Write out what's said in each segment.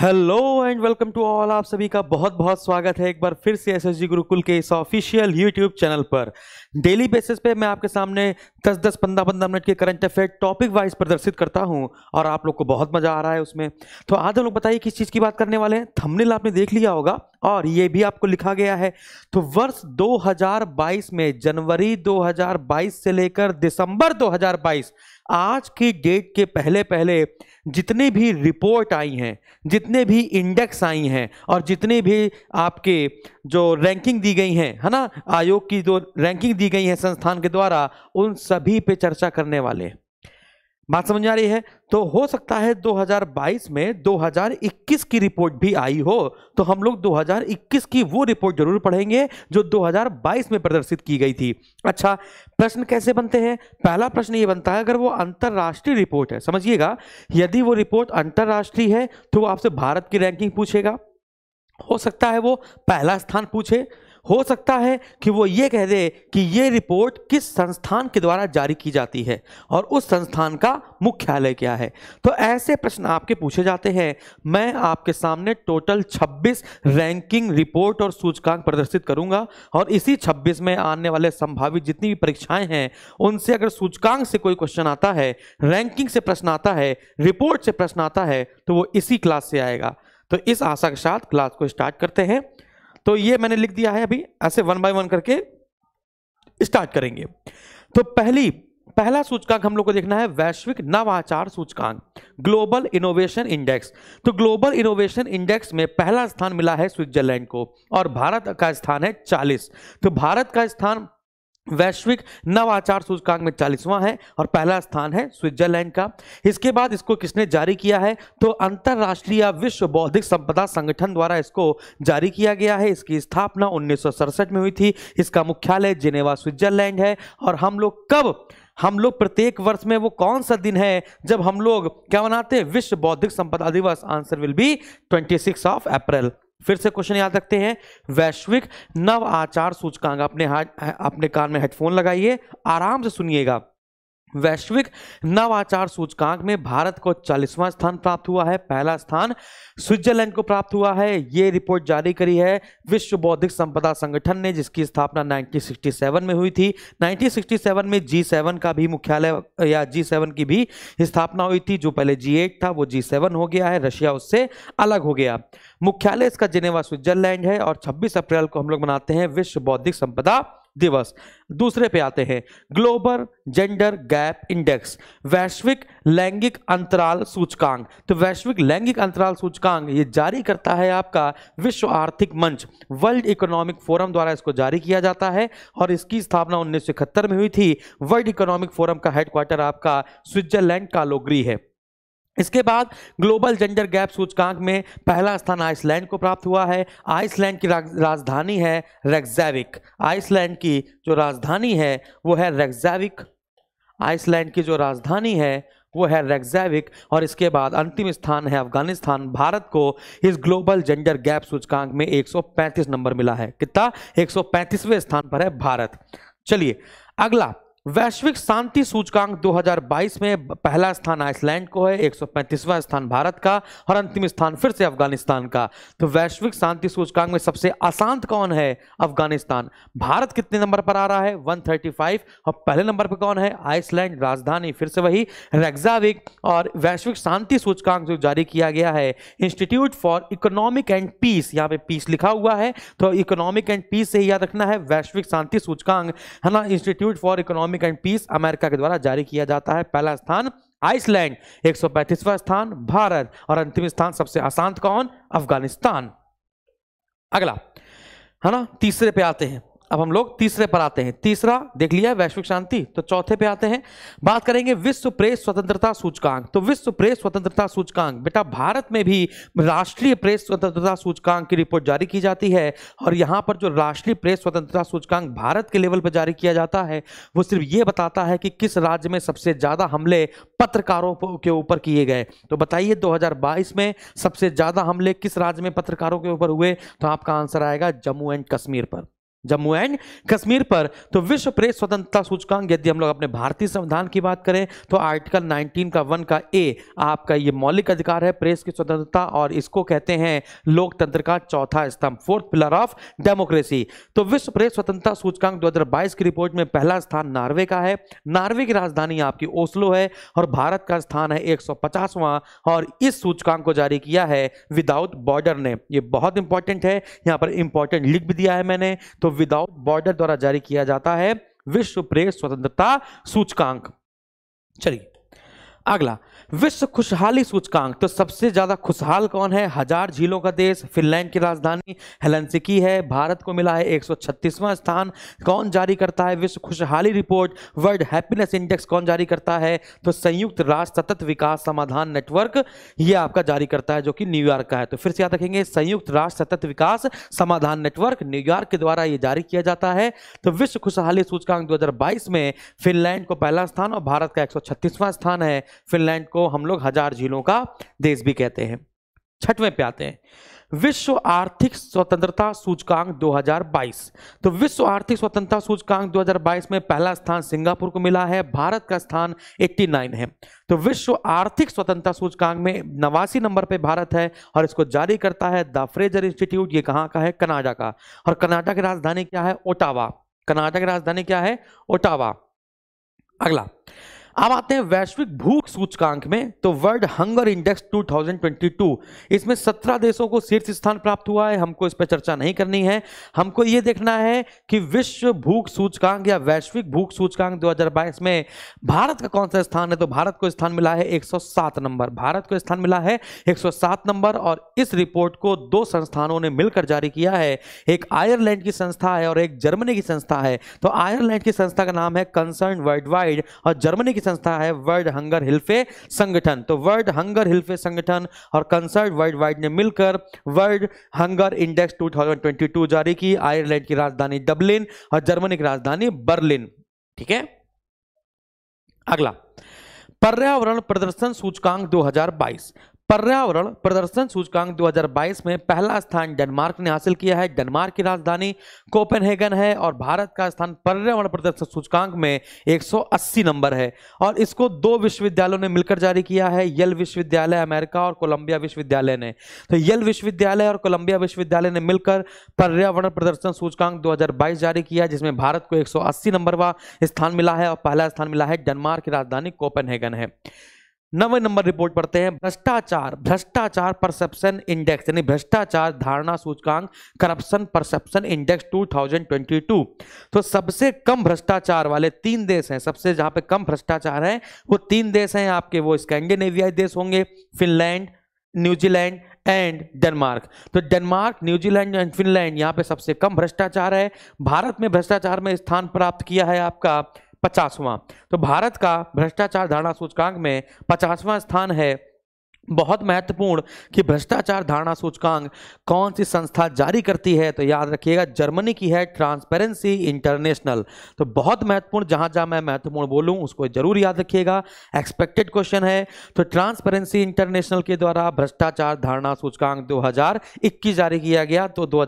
hello and welcome to all आप सभी का बहुत बहुत स्वागत है एक बार फिर से जी गुरुकुल के इस ऑफिशियल यूट्यूब चैनल पर डेली बेसिस पे मैं आपके सामने 10 10 15 15 मिनट के करंट अफेयर टॉपिक वाइज प्रदर्शित करता हूं और आप लोग को बहुत मज़ा आ रहा है उसमें तो आज हम लोग बताइए किस चीज़ की बात करने वाले हैं थमनिल आपने देख लिया होगा और ये भी आपको लिखा गया है तो वर्ष दो में जनवरी दो से लेकर दिसंबर दो आज की डेट के पहले पहले जितनी भी रिपोर्ट आई हैं जितने भी इंडेक्स आई हैं और जितने भी आपके जो रैंकिंग दी गई हैं है ना आयोग की जो रैंकिंग दी गई है संस्थान के द्वारा उन सभी पे चर्चा करने वाले हैं बात समझ आ रही है तो हो सकता है 2022 में 2021 की रिपोर्ट भी आई हो तो हम लोग 2021 की वो रिपोर्ट जरूर पढ़ेंगे जो 2022 में प्रदर्शित की गई थी अच्छा प्रश्न कैसे बनते हैं पहला प्रश्न ये बनता है अगर वो अंतर्राष्ट्रीय रिपोर्ट है समझिएगा यदि वो रिपोर्ट अंतर्राष्ट्रीय है तो वो आपसे भारत की रैंकिंग पूछेगा हो सकता है वो पहला स्थान पूछे हो सकता है कि वो ये कह दे कि ये रिपोर्ट किस संस्थान के द्वारा जारी की जाती है और उस संस्थान का मुख्यालय क्या है तो ऐसे प्रश्न आपके पूछे जाते हैं मैं आपके सामने टोटल 26 रैंकिंग रिपोर्ट और सूचकांक प्रदर्शित करूंगा और इसी 26 में आने वाले संभावित जितनी भी परीक्षाएं हैं उनसे अगर सूचकांक से कोई क्वेश्चन आता है रैंकिंग से प्रश्न आता है रिपोर्ट से प्रश्न आता है तो वो इसी क्लास से आएगा तो इस आशा के साथ क्लास को स्टार्ट करते हैं तो ये मैंने लिख दिया है अभी ऐसे वन बाय वन करके स्टार्ट करेंगे तो पहली पहला सूचकांक हम लोग को देखना है वैश्विक नवाचार सूचकांक ग्लोबल इनोवेशन इंडेक्स तो ग्लोबल इनोवेशन इंडेक्स में पहला स्थान मिला है स्विट्जरलैंड को और भारत का स्थान है 40 तो भारत का स्थान वैश्विक नवाचार सूचकांक में चालीसवां है और पहला स्थान है स्विट्जरलैंड का इसके बाद इसको किसने जारी किया है तो अंतर्राष्ट्रीय विश्व बौद्धिक संपदा संगठन द्वारा इसको जारी किया गया है इसकी स्थापना उन्नीस में हुई थी इसका मुख्यालय जिनेवा स्विट्जरलैंड है और हम लोग कब हम लोग प्रत्येक वर्ष में वो कौन सा दिन है जब हम लोग क्या मनाते हैं विश्व बौद्धिक संपदा दिवस answer will be twenty of April फिर से क्वेश्चन याद रखते हैं वैश्विक नव आचार सूचकांक अपने हाँ, अपने कान में हेडफोन लगाइए आराम से सुनिएगा वैश्विक नवाचार सूचकांक में भारत को चालीसवां स्थान प्राप्त हुआ है पहला स्थान स्विट्जरलैंड को प्राप्त हुआ है ये रिपोर्ट जारी करी है विश्व बौद्धिक संपदा संगठन ने जिसकी स्थापना 1967 में हुई थी 1967 में जी सेवन का भी मुख्यालय या जी सेवन की भी स्थापना हुई थी जो पहले जी एट था वो जी सेवन हो गया है रशिया उससे अलग हो गया मुख्यालय इसका जिनेवा स्विट्जरलैंड है और छब्बीस अप्रैल को हम लोग मनाते हैं विश्व बौद्धिक संपदा दिवस दूसरे पे आते हैं ग्लोबल जेंडर गैप इंडेक्स वैश्विक लैंगिक अंतराल सूचकांक तो वैश्विक लैंगिक अंतराल सूचकांक ये जारी करता है आपका विश्व आर्थिक मंच वर्ल्ड इकोनॉमिक फोरम द्वारा इसको जारी किया जाता है और इसकी स्थापना उन्नीस में हुई थी वर्ल्ड इकोनॉमिक फोरम का हेडक्वार्टर आपका स्विट्जरलैंड कालोग्री है इसके बाद ग्लोबल जेंडर गैप सूचकांक में पहला स्थान आइसलैंड को प्राप्त हुआ है आइसलैंड की राजधानी है रेग्जैविक आइसलैंड की जो राजधानी है वो है रेग्जैविक आइसलैंड की जो राजधानी है वो है रेग्जैविक और इसके बाद अंतिम स्थान है अफगानिस्तान भारत को इस ग्लोबल जेंडर गैप सूचकांक में 135 नंबर मिला है कितना एक स्थान पर है भारत चलिए अगला वैश्विक शांति सूचकांक 2022 में पहला स्थान आइसलैंड को है 135वां स्थान भारत का और अंतिम स्थान फिर से अफगानिस्तान का तो वैश्विक शांति सूचकांक में सबसे अशांत कौन है अफगानिस्तान भारत कितने नंबर पर आ रहा है 135 और पहले नंबर पर कौन है आइसलैंड राजधानी फिर से वही रेग्जाविक और वैश्विक शांति सूचकांक जो जारी किया गया है institute for economic and peace यहाँ पे पीस लिखा हुआ है तो इकोनॉमिक एंड पीस से याद रखना है वैश्विक शांति सूचकांक है ना institute for economic economic and peace America के द्वारा जारी किया जाता है पहला स्थान आइसलैंड एक सौ स्थान भारत और अंतिम स्थान सबसे अशांत कौन अफगानिस्तान अगला है ना तीसरे पे आते हैं अब हम लोग तीसरे पर आते हैं तीसरा देख लिया वैश्विक शांति तो चौथे पे आते हैं बात करेंगे विश्व प्रेस स्वतंत्रता सूचकांक तो विश्व प्रेस स्वतंत्रता सूचकांक बेटा भारत में भी राष्ट्रीय प्रेस स्वतंत्रता सूचकांक की रिपोर्ट जारी की जाती है और यहाँ पर जो राष्ट्रीय प्रेस स्वतंत्रता सूचकांक भारत के लेवल पर जारी किया जाता है वो सिर्फ ये बताता है कि किस राज्य में सबसे ज़्यादा हमले पत्रकारों के ऊपर किए गए तो बताइए दो में सबसे ज़्यादा हमले किस राज्य में पत्रकारों के ऊपर हुए तो आपका आंसर आएगा जम्मू एंड कश्मीर पर जम्मू एंड कश्मीर पर तो विश्व प्रेस स्वतंत्रता सूचकांक यदि हम लोग अपने भारतीय संविधान की बात करें तो आर्टिकल 19 का वन का ए आपका ये मौलिक अधिकार है प्रेस की स्वतंत्रता और इसको कहते हैं लोकतंत्र का चौथा स्तंभ फोर्थ पिलर ऑफ डेमोक्रेसी तो विश्व प्रेस स्वतंत्रता सूचकांक दो की रिपोर्ट में पहला स्थान नार्वे का है नार्वे की राजधानी आपकी ओस्लो है और भारत का स्थान है एक और इस सूचकांक को जारी किया है विदाउट बॉर्डर ने ये बहुत इंपॉर्टेंट है यहाँ पर इंपॉर्टेंट लिख भी दिया है मैंने तो विदाउट बॉर्डर द्वारा जारी किया जाता है विश्व प्रेस स्वतंत्रता सूचकांक चलिए अगला विश्व खुशहाली सूचकांक तो सबसे ज़्यादा खुशहाल कौन है हजार झीलों का देश फिनलैंड की राजधानी हेलनसिकी है भारत को मिला है 136वां स्थान कौन जारी करता है विश्व खुशहाली रिपोर्ट वर्ल्ड हैप्पीनेस इंडेक्स कौन जारी करता है तो संयुक्त राष्ट्र सतत विकास समाधान नेटवर्क ये आपका जारी करता है जो कि न्यूयॉर्क का है तो फिर से याद रखेंगे संयुक्त राष्ट्र सतत विकास समाधान नेटवर्क न्यूयॉर्क के द्वारा ये जारी किया जाता है तो विश्व खुशहाली सूचकांक दो में फिनलैंड को पहला स्थान और भारत का एक स्थान है फिनलैंड को हम लोग हजार झीलों का देश भी कहते हैं छठवें पे आते हैं विश्व आर्थिक स्वतंत्रता सूचकांक 2022 तो विश्व आर्थिक स्वतंत्रता सूचकांक 2022 में पहला स्थान सिंगापुर को मिला है भारत का स्थान 89 है तो विश्व आर्थिक स्वतंत्रता सूचकांक में नवासी नंबर पे भारत है और इसको जारी करता है द फ्रेजर इंस्टीट्यूट ये कहाँ का है कनाडा का और कनाडा की राजधानी क्या है ओटावा कनाडा की राजधानी क्या है ओटावा अगला अब आते हैं वैश्विक भूख सूचकांक में तो वर्ल्ड हंगर इंडेक्स 2022 इसमें 17 देशों को शीर्ष स्थान प्राप्त हुआ है हमको इस पर चर्चा नहीं करनी है हमको ये देखना है कि विश्व भूख सूचकांक या वैश्विक भूख सूचकांक 2022 में भारत का कौन सा स्थान है तो भारत को स्थान मिला है 107 नंबर भारत को स्थान मिला है एक नंबर और इस रिपोर्ट को दो संस्थानों ने मिलकर जारी किया है एक आयरलैंड की संस्था है और एक जर्मनी की संस्था है तो आयरलैंड की संस्था का नाम है कंसर्न वर्ल्ड वाइड और जर्मनी की संस्था है वर्ल्ड हंगर हिल्फे संगठन तो वर्ल्ड हंगर हिल्फे संगठन और कंसर्ट वर्ल्ड वाइड ने मिलकर वर्ल्ड हंगर इंडेक्स 2022 जारी की आयरलैंड की राजधानी डबलिन और जर्मनी की राजधानी बर्लिन ठीक है अगला पर्यावरण प्रदर्शन सूचकांक 2022 पर्यावरण प्रदर्शन सूचकांक 2022 में पहला स्थान डेनमार्क ने हासिल किया है डेनमार्क की राजधानी कोपेनहेगन है और भारत का स्थान पर्यावरण प्रदर्शन सूचकांक में 180 नंबर है और इसको दो विश्वविद्यालयों ने मिलकर जारी किया है यल विश्वविद्यालय अमेरिका और कोलंबिया विश्वविद्यालय ने तो यल विश्वविद्यालय और कोलंबिया विश्वविद्यालय ने मिलकर पर्यावरण प्रदर्शन सूचकांक दो जारी किया जिसमें भारत को एक सौ नंबरवा स्थान मिला है और पहला स्थान मिला है डेनमार्क की राजधानी कोपेनहेगन है नवे नंबर रिपोर्ट पढ़ते हैं भ्रष्टाचार भ्रष्टाचार परसेप्शन इंडेक्स यानी भ्रष्टाचार धारणा सूचकांक करप्शन परसेप्शन इंडेक्स 2022 तो सबसे कम भ्रष्टाचार वाले तीन देश हैं सबसे जहां पे कम भ्रष्टाचार है वो तीन देश हैं आपके वो स्कैंडिनेवियाई देश होंगे फिनलैंड न्यूजीलैंड एंड डेनमार्क तो डेनमार्क न्यूजीलैंड एंड फिनलैंड यहाँ पे सबसे कम भ्रष्टाचार है भारत में भ्रष्टाचार में स्थान प्राप्त किया है आपका पचासवां तो भारत का भ्रष्टाचार धारणा सूचकांक में पचासवां स्थान है बहुत महत्वपूर्ण कि भ्रष्टाचार धारणा सूचकांक कौन सी संस्था जारी करती है तो याद रखिएगा जर्मनी की है ट्रांसपेरेंसी इंटरनेशनल तो बहुत महत्वपूर्ण जहां जहां मैं महत्वपूर्ण बोलूं उसको जरूर याद रखिएगा एक्सपेक्टेड क्वेश्चन है तो ट्रांसपेरेंसी इंटरनेशनल के द्वारा भ्रष्टाचार धारणा सूचकांक दो जारी किया गया तो दो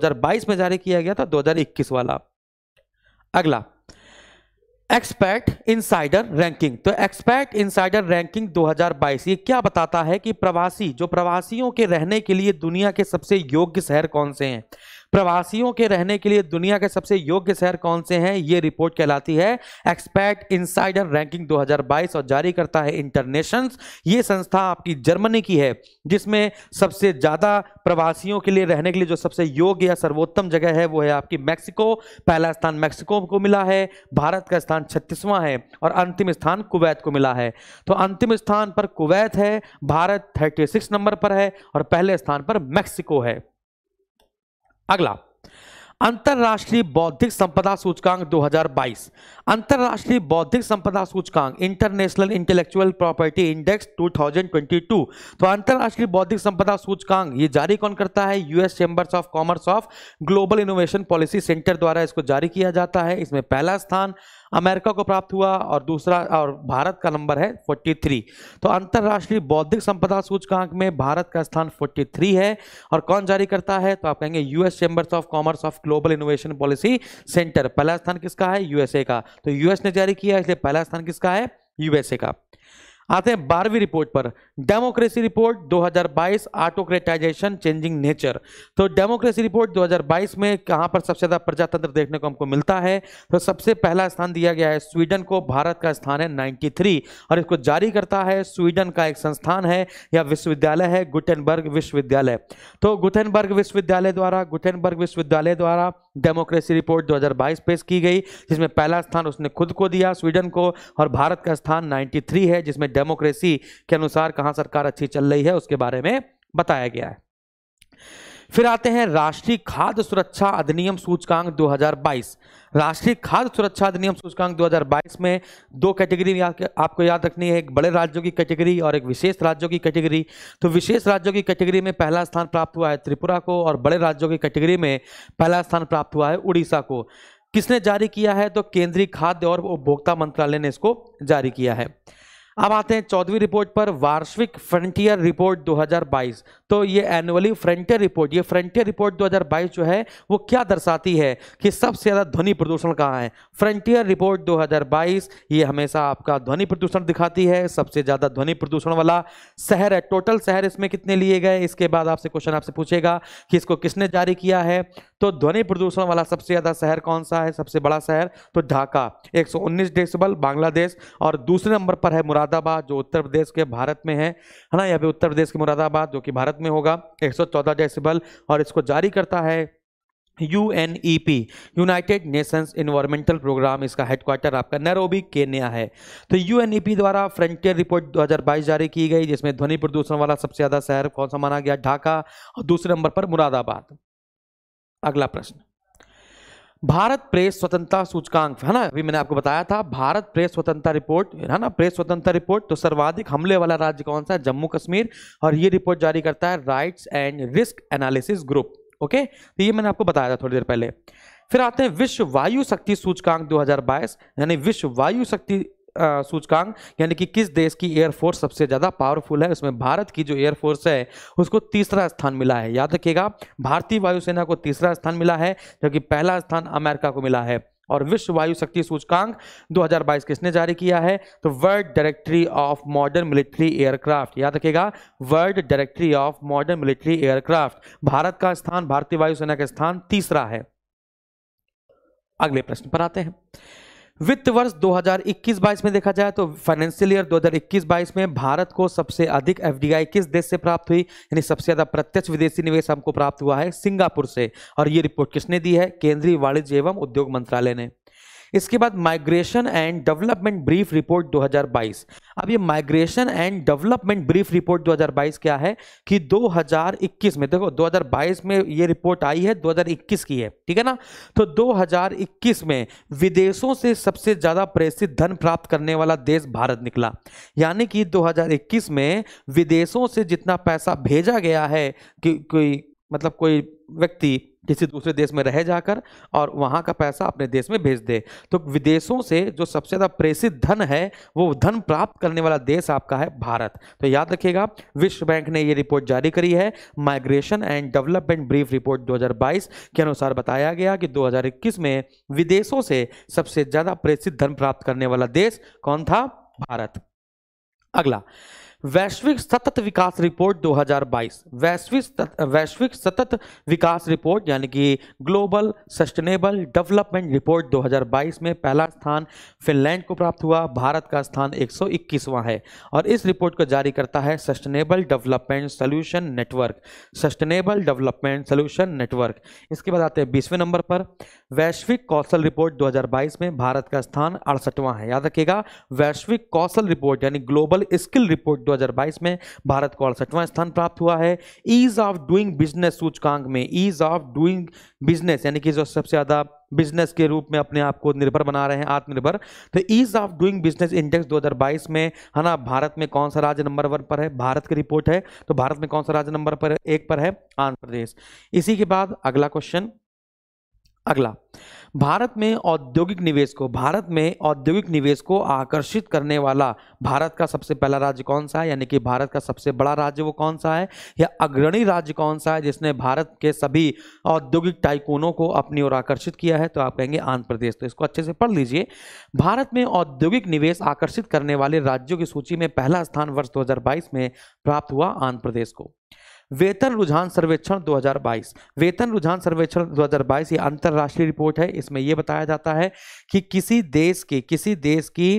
में जारी किया गया था दो वाला अगला इन इनसाइडर रैंकिंग तो इन इनसाइडर रैंकिंग 2022 ये क्या बताता है कि प्रवासी जो प्रवासियों के रहने के लिए दुनिया के सबसे योग्य शहर कौन से हैं प्रवासियों के रहने के लिए दुनिया के सबसे योग्य शहर कौन से हैं ये रिपोर्ट कहलाती है एक्सपर्ट इनसाइडर रैंकिंग 2022 और जारी करता है इंटरनेशनल ये संस्था आपकी जर्मनी की है जिसमें सबसे ज़्यादा प्रवासियों के लिए रहने के लिए जो सबसे योग्य या सर्वोत्तम जगह है वो है आपकी मैक्सिको पहला स्थान मैक्सिको को मिला है भारत का स्थान छत्तीसवां है और अंतिम स्थान कुवैत को मिला है तो अंतिम स्थान पर कुवैत है भारत थर्टी नंबर पर है और पहले स्थान पर मैक्सिको है अगला अंतर्राष्ट्रीय बौद्धिक संपदा सूचकांक 2022 अंतर्राष्ट्रीय बौद्धिक संपदा सूचकांक इंटरनेशनल इंटेलेक्चुअल प्रॉपर्टी इंडेक्स 2022 तो अंतर्राष्ट्रीय बौद्धिक संपदा सूचकांक ये जारी कौन करता है US chambers of commerce of global innovation policy centre द्वारा इसको जारी किया जाता है इसमें पहला स्थान अमेरिका को प्राप्त हुआ और दूसरा और भारत का नंबर है 43 तो अंतर्राष्ट्रीय बौद्धिक संपदा सूचकांक में भारत का स्थान 43 है और कौन जारी करता है तो आप कहेंगे US chambers of commerce of global innovation policy centre पहला स्थान किसका है यूएसए का तो यूएस ने जारी किया इसलिए पहला स्थान किसका है यूएसए का आते हैं बारहवीं रिपोर्ट पर democracy report 2022 autocratization changing nature तो डेमोक्रेसी रिपोर्ट 2022 में कहां पर सबसे ज़्यादा प्रजातंत्र देखने को हमको मिलता है तो सबसे पहला स्थान दिया गया है स्वीडन को भारत का स्थान है 93 और इसको जारी करता है स्वीडन का एक संस्थान है या विश्वविद्यालय है गुटेनबर्ग विश्वविद्यालय तो गुटेनबर्ग विश्वविद्यालय द्वारा गुटेनबर्ग विश्वविद्यालय द्वारा डेमोक्रेसी रिपोर्ट 2022 पेश की गई जिसमें पहला स्थान उसने खुद को दिया स्वीडन को और भारत का स्थान 93 है जिसमें डेमोक्रेसी के अनुसार कहाँ सरकार अच्छी चल रही है उसके बारे में बताया गया है फिर आते हैं राष्ट्रीय खाद्य सुरक्षा अधिनियम सूचकांक दो राष्ट्रीय खाद्य सुरक्षा अधिनियम सूचकांक 2022 में दो कैटेगरी आपको याद रखनी है एक बड़े राज्यों की कैटेगरी और एक विशेष राज्यों की कैटेगरी तो विशेष राज्यों की कैटेगरी में पहला स्थान प्राप्त हुआ है त्रिपुरा को और बड़े राज्यों की कैटेगरी में पहला स्थान प्राप्त हुआ है उड़ीसा को किसने जारी किया है तो केंद्रीय खाद्य और उपभोक्ता मंत्रालय ने इसको जारी किया है अब आते हैं चौदहवीं रिपोर्ट पर वार्षिक फ्रंटियर रिपोर्ट 2022 तो ये एनुअली फ्रंटियर रिपोर्ट ये फ्रंटियर रिपोर्ट 2022 जो है वो क्या दर्शाती है कि सबसे ज़्यादा ध्वनि प्रदूषण कहाँ है फ्रंटियर रिपोर्ट 2022 ये हमेशा आपका ध्वनि प्रदूषण दिखाती है सबसे ज़्यादा ध्वनि प्रदूषण वाला शहर है टोटल शहर इसमें कितने लिए गए इसके बाद आपसे क्वेश्चन आपसे पूछेगा कि इसको किसने जारी किया है तो ध्वनि प्रदूषण वाला सबसे ज़्यादा शहर कौन सा है सबसे बड़ा शहर तो ढाका एक डेसिबल बांग्लादेश और दूसरे नंबर पर है मुरादाबाद जो उत्तर प्रदेश के भारत में है है ना यहाँ पे उत्तर प्रदेश के मुरादाबाद जो कि भारत तक में होगा 114 डेसिबल और इसको जारी करता है U N E P United Nations environmental programme इसका हेडक्वार्टर आपका नैरोबी केन्या है तो यू एन ई पी द्वारा फ्रंटियर रिपोर्ट 2022 जारी की गई जिसमें ध्वनि प्रदूषण वाला सबसे ज़्यादा शहर कौन सा माना गया ढाका और दूसरे नंबर पर मुरादाबाद अगला प्रश्न भारत प्रेस स्वतंत्रता सूचकांक है ना अभी मैंने आपको बताया था भारत प्रेस स्वतंत्रता रिपोर्ट है ना प्रेस स्वतंत्रता रिपोर्ट तो सर्वाधिक हमले वाला राज्य कौन सा है जम्मू कश्मीर और ये रिपोर्ट जारी करता है rights and risk analysis group okay तो ये मैंने आपको बताया था थोड़ी देर पहले फिर आते हैं विश्व वायु शक्ति सूचकांक 2022 यानी विश्व वायु शक्ति सूचकांक यानी कि किस देश की एयरफोर्स सबसे ज़्यादा पावरफुल है उसमें भारत की जो एयरफोर्स है उसको तीसरा स्थान मिला है याद रखिएगा भारतीय वायुसेना को तीसरा स्थान मिला है जबकि पहला स्थान अमेरिका को मिला है और विश्व वायु शक्ति सूचकांक 2022 किसने जारी किया है तो world directory of modern military aircraft याद रखिएगा world directory of modern military aircraft Bharat का स्थान भारतीय वायुसेना का स्थान तीसरा है अगले प्रश्न पर आते हैं वित्त वर्ष 2021-22 में देखा जाए तो फाइनेंशियल ईयर 2021-22 में भारत को सबसे अधिक एफडीआई किस देश से प्राप्त हुई यानी सबसे ज़्यादा प्रत्यक्ष विदेशी निवेश हमको प्राप्त हुआ है सिंगापुर से और ये रिपोर्ट किसने दी है केंद्रीय वाणिज्य एवं उद्योग मंत्रालय ने इसके बाद migration and development brief report 2022 अब ये migration and development brief report 2022 क्या है कि 2021 में देखो 2022 में ये रिपोर्ट आई है 2021 की है ठीक है ना तो 2021 में विदेशों से सबसे ज़्यादा प्रेषित धन प्राप्त करने वाला देश भारत निकला यानी कि दो में विदेशों से जितना पैसा भेजा गया है कि कोई मतलब कोई व्यक्ति किसी दूसरे देश में रह जाकर और वहाँ का पैसा अपने देश में भेज दे तो विदेशों से जो सबसे ज़्यादा प्रेषित धन है वो धन प्राप्त करने वाला देश आपका है भारत तो याद रखिएगा विश्व बैंक ने ये रिपोर्ट जारी करी है migration and development brief report 2022 के अनुसार बताया गया कि 2021 में विदेशों से सबसे ज़्यादा प्रेषित धन प्राप्त करने वाला देश कौन था भारत अगला वैश्विक सतत विकास रिपोर्ट 2022 वैश्विक वैश्विक सतत विकास रिपोर्ट यानी कि ग्लोबल सस्टेनेबल डेवलपमेंट रिपोर्ट 2022 में पहला स्थान फिनलैंड को प्राप्त हुआ भारत का स्थान 121वां है और इस रिपोर्ट को जारी करता है sustainable development solution network sustainable development solution network इसके बाद आते हैं बीसवें नंबर पर वैश्विक कौशल रिपोर्ट दो में भारत का स्थान अड़सठवां है याद रखिएगा वैश्विक कौशल रिपोर्ट यानी ग्लोबल स्किल रिपोर्ट 2022 में भारत को अड़सठवां स्थान प्राप्त हुआ है ईज ऑफ डूइंग बिजनेस सूचकांक में ईज ऑफ डूइंग बिजनेस यानी कि जो सबसे ज़्यादा बिजनेस के रूप में अपने आप को निर्भर बना रहे हैं आत्मनिर्भर तो ease of doing business index 2022 में है ना भारत में कौन सा राज्य नंबर वन पर है भारत की रिपोर्ट है तो भारत में कौन सा राज्य नंबर पर एक पर है आंध्र प्रदेश इसी के बाद अगला क्वेश्चन अगला भारत में औद्योगिक निवेश को भारत में औद्योगिक निवेश को आकर्षित करने वाला भारत का सबसे पहला राज्य कौन सा है यानी कि भारत का सबसे बड़ा राज्य वो कौन सा है या अग्रणी राज्य कौन सा है जिसने भारत के सभी औद्योगिक टाइकोनों को अपनी ओर आकर्षित किया है तो आप कहेंगे आंध्र प्रदेश तो इसको अच्छे से पढ़ लीजिए भारत में औद्योगिक निवेश आकर्षित करने वाले राज्यों की सूची में पहला स्थान वर्ष दो में प्राप्त हुआ आंध्र प्रदेश को वेतन रुझान सर्वेक्षण 2022 वेतन रुझान सर्वेक्षण 2022 ये अंतर्राष्ट्रीय रिपोर्ट है इसमें यह बताया जाता है कि किसी देश की किसी देश की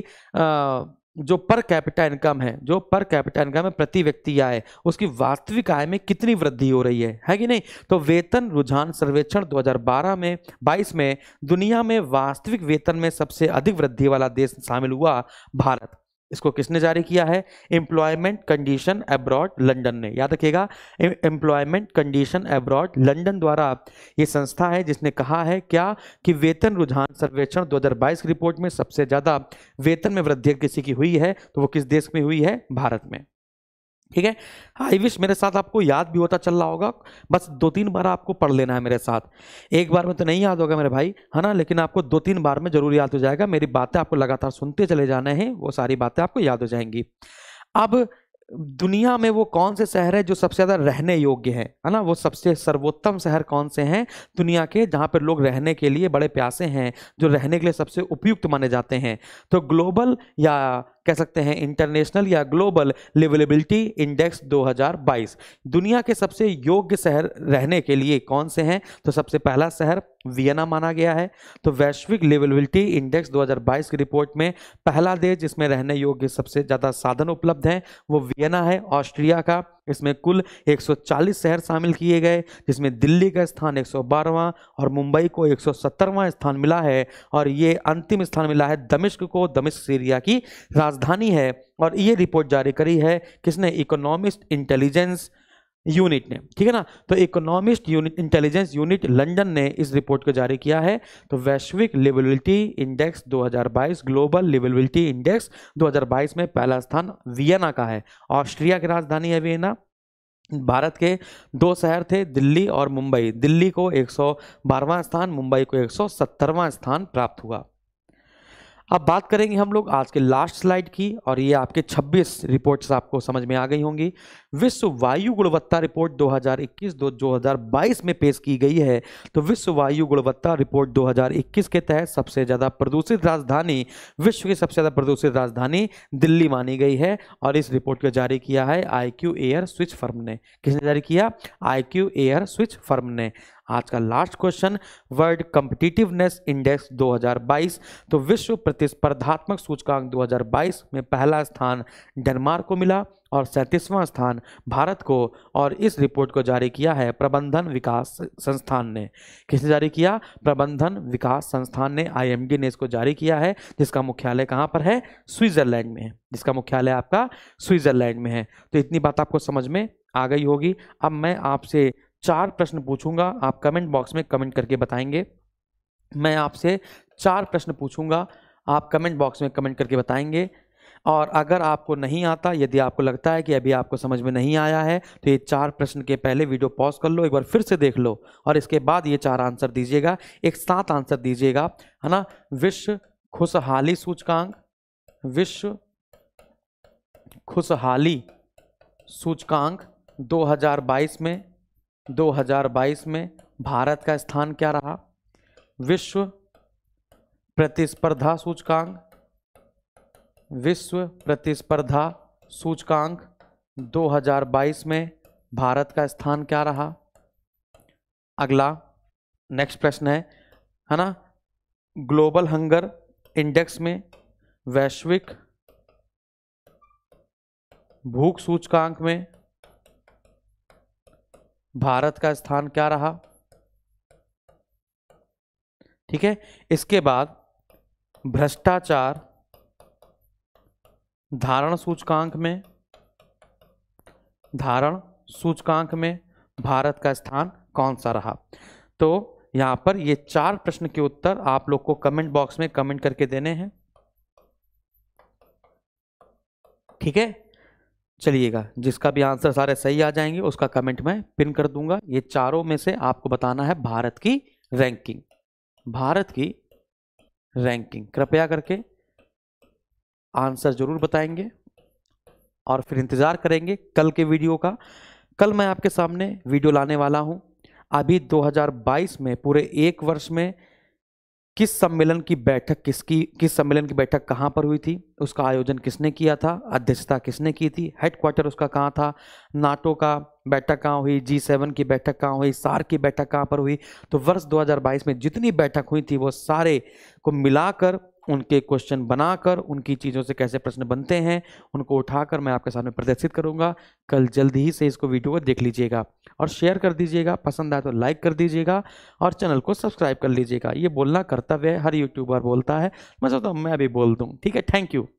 जो पर कैपिटा इनकम है जो पर कैपिटा इनकम है प्रति व्यक्ति आय उसकी वास्तविक आय में कितनी वृद्धि हो रही है है कि नहीं तो वेतन रुझान सर्वेक्षण 2012 में 22 में दुनिया में वास्तविक वेतन में सबसे अधिक वृद्धि वाला देश शामिल हुआ भारत इसको किसने जारी किया है एम्प्लॉयमेंट कंडीशन एब्रॉड लंदन ने याद रखिएगा एम्प्लॉयमेंट कंडीशन एब्रॉड लंदन द्वारा ये संस्था है जिसने कहा है क्या कि वेतन रुझान सर्वेक्षण 2022 की रिपोर्ट में सबसे ज़्यादा वेतन में वृद्धि किसी की हुई है तो वो किस देश में हुई है भारत में ठीक है आई विश मेरे साथ आपको याद भी होता चल रहा होगा बस दो तीन बार आपको पढ़ लेना है मेरे साथ एक बार में तो नहीं याद होगा मेरे भाई है ना लेकिन आपको दो तीन बार में जरूर याद हो जाएगा मेरी बातें आपको लगातार सुनते चले जाना है वो सारी बातें आपको याद हो जाएंगी अब दुनिया में वो कौन से शहर है जो सबसे ज़्यादा रहने योग्य हैं है ना वो सबसे सर्वोत्तम शहर कौन से हैं दुनिया के जहाँ पर लोग रहने के लिए बड़े प्यासे हैं जो रहने के लिए सबसे उपयुक्त माने जाते हैं तो ग्लोबल या कह सकते हैं इंटरनेशनल या ग्लोबल लिवेबिलिटी इंडेक्स 2022 दुनिया के सबसे योग्य शहर रहने के लिए कौन से हैं तो सबसे पहला शहर वियना माना गया है तो वैश्विक लिवेबिलिटी इंडेक्स 2022 की रिपोर्ट में पहला देश जिसमें रहने योग्य सबसे ज़्यादा साधन उपलब्ध हैं वो वियना है ऑस्ट्रिया का इसमें कुल 140 शहर शामिल किए गए जिसमें दिल्ली का स्थान 112वां और मुंबई को 117वां स्थान मिला है और ये अंतिम स्थान मिला है दमिश्क को दमिश्क सीरिया की राजधानी है और ये रिपोर्ट जारी करी है किसने इकोनॉमिस्ट इंटेलिजेंस यूनिट ने ठीक है ना तो economist unit intelligence unit London ने इस रिपोर्ट को जारी किया है तो वैश्विक liveability index 2022 global liveability index 2022 में पहला स्थान वियना का है ऑस्ट्रिया की राजधानी है वियना भारत के दो शहर थे दिल्ली और मुंबई दिल्ली को एक स्थान मुंबई को एक स्थान प्राप्त हुआ अब बात करेंगे हम लोग आज के लास्ट स्लाइड की और ये आपके 26 रिपोर्ट्स आपको समझ में आ गई होंगी विश्व वायु गुणवत्ता रिपोर्ट 2021 दो 2022 में पेश की गई है तो विश्व वायु गुणवत्ता रिपोर्ट 2021 के तहत सबसे ज़्यादा प्रदूषित राजधानी विश्व की सबसे ज़्यादा प्रदूषित राजधानी दिल्ली मानी गई है और इस रिपोर्ट को जारी किया है आई एयर स्विच फर्म ने किसने जारी किया आई एयर स्विच फर्म ने आज का last question world competitiveness index 2022 तो विश्व प्रतिस्पर्धात्मक सूचकांक 2022 में पहला स्थान डेनमार्क को मिला और सैंतीसवां स्थान भारत को और इस रिपोर्ट को जारी किया है प्रबंधन विकास संस्थान ने किसने जारी किया प्रबंधन विकास संस्थान ने आईएमडी ने इसको जारी किया है जिसका मुख्यालय कहाँ पर है स्विट्जरलैंड में है जिसका मुख्यालय आपका स्विट्जरलैंड में है तो इतनी बात आपको समझ में आ गई होगी अब मैं आपसे चार प्रश्न पूछूंगा आप कमेंट बॉक्स में कमेंट करके बताएंगे मैं आपसे चार प्रश्न पूछूंगा आप कमेंट बॉक्स में कमेंट करके बताएंगे और अगर आपको नहीं आता यदि आपको लगता है कि अभी आपको समझ में नहीं आया है तो ये चार प्रश्न के पहले वीडियो पॉज कर लो एक बार फिर से देख लो और इसके बाद ये चार आंसर दीजिएगा एक साथ आंसर दीजिएगा है ना विश्व खुशहाली सूचकांक विश्व खुशहाली सूचकांक 2022 में 2022 में भारत का स्थान क्या रहा विश्व प्रतिस्पर्धा सूचकांक विश्व प्रतिस्पर्धा सूचकांक 2022 में भारत का स्थान क्या रहा अगला नेक्स्ट प्रश्न है है ना ग्लोबल हंगर इंडेक्स में वैश्विक भूख सूचकांक में भारत का स्थान क्या रहा ठीक है इसके बाद भ्रष्टाचार धारण सूचकांक में धारण सूचकांक में भारत का स्थान कौन सा रहा तो यहां पर ये चार प्रश्न के उत्तर आप लोग को कमेंट बॉक्स में कमेंट करके देने हैं ठीक है चलिएगा जिसका भी आंसर सारे सही आ जाएंगे उसका कमेंट में पिन कर दूंगा ये चारों में से आपको बताना है भारत की रैंकिंग भारत की रैंकिंग कृपया करके आंसर जरूर बताएंगे और फिर इंतज़ार करेंगे कल के वीडियो का कल मैं आपके सामने वीडियो लाने वाला हूं अभी 2022 में पूरे एक वर्ष में किस सम्मेलन की बैठक किसकी किस सम्मेलन की बैठक कहाँ पर हुई थी उसका आयोजन किसने किया था अध्यक्षता किसने की थी हेडक्वार्टर उसका कहाँ था नाटो का बैठक कहाँ हुई जी सेवन की बैठक कहाँ हुई सार की बैठक कहाँ पर हुई तो वर्ष 2022 में जितनी बैठक हुई थी वो सारे को मिलाकर उनके क्वेश्चन बनाकर उनकी चीज़ों से कैसे प्रश्न बनते हैं उनको उठाकर मैं आपके सामने प्रदर्शित करूंगा कल जल्दी ही से इसको वीडियो को देख लीजिएगा और शेयर कर दीजिएगा पसंद आए तो लाइक कर दीजिएगा और चैनल को सब्सक्राइब कर लीजिएगा ये बोलना कर्तव्य है हर यूट्यूबर बोलता है मैं सोचता हूँ मैं अभी बोल दूँ ठीक है थैंक यू